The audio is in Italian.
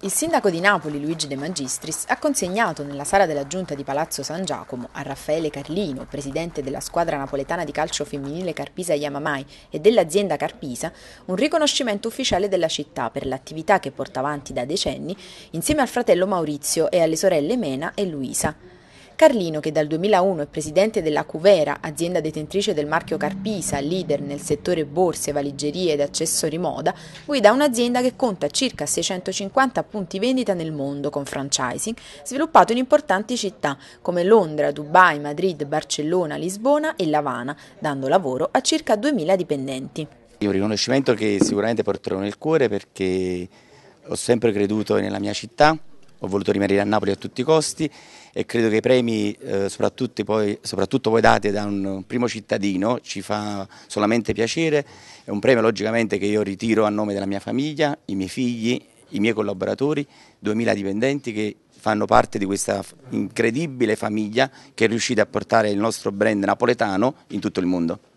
Il sindaco di Napoli Luigi De Magistris ha consegnato nella sala della giunta di Palazzo San Giacomo a Raffaele Carlino, presidente della squadra napoletana di calcio femminile Carpisa Yamamai e dell'azienda Carpisa, un riconoscimento ufficiale della città per l'attività che porta avanti da decenni insieme al fratello Maurizio e alle sorelle Mena e Luisa. Carlino, che dal 2001 è presidente della Cuvera, azienda detentrice del marchio Carpisa, leader nel settore borse, valigerie ed accessori moda, guida un'azienda che conta circa 650 punti vendita nel mondo con franchising, sviluppato in importanti città come Londra, Dubai, Madrid, Barcellona, Lisbona e Lavana, dando lavoro a circa 2000 dipendenti. È un riconoscimento che sicuramente porterò nel cuore perché ho sempre creduto nella mia città, ho voluto rimanere a Napoli a tutti i costi e credo che i premi, eh, soprattutto, poi, soprattutto, poi, dati da un primo cittadino, ci fa solamente piacere. È un premio logicamente che io ritiro a nome della mia famiglia, i miei figli, i miei collaboratori, 2000 dipendenti che fanno parte di questa incredibile famiglia che è riuscita a portare il nostro brand napoletano in tutto il mondo.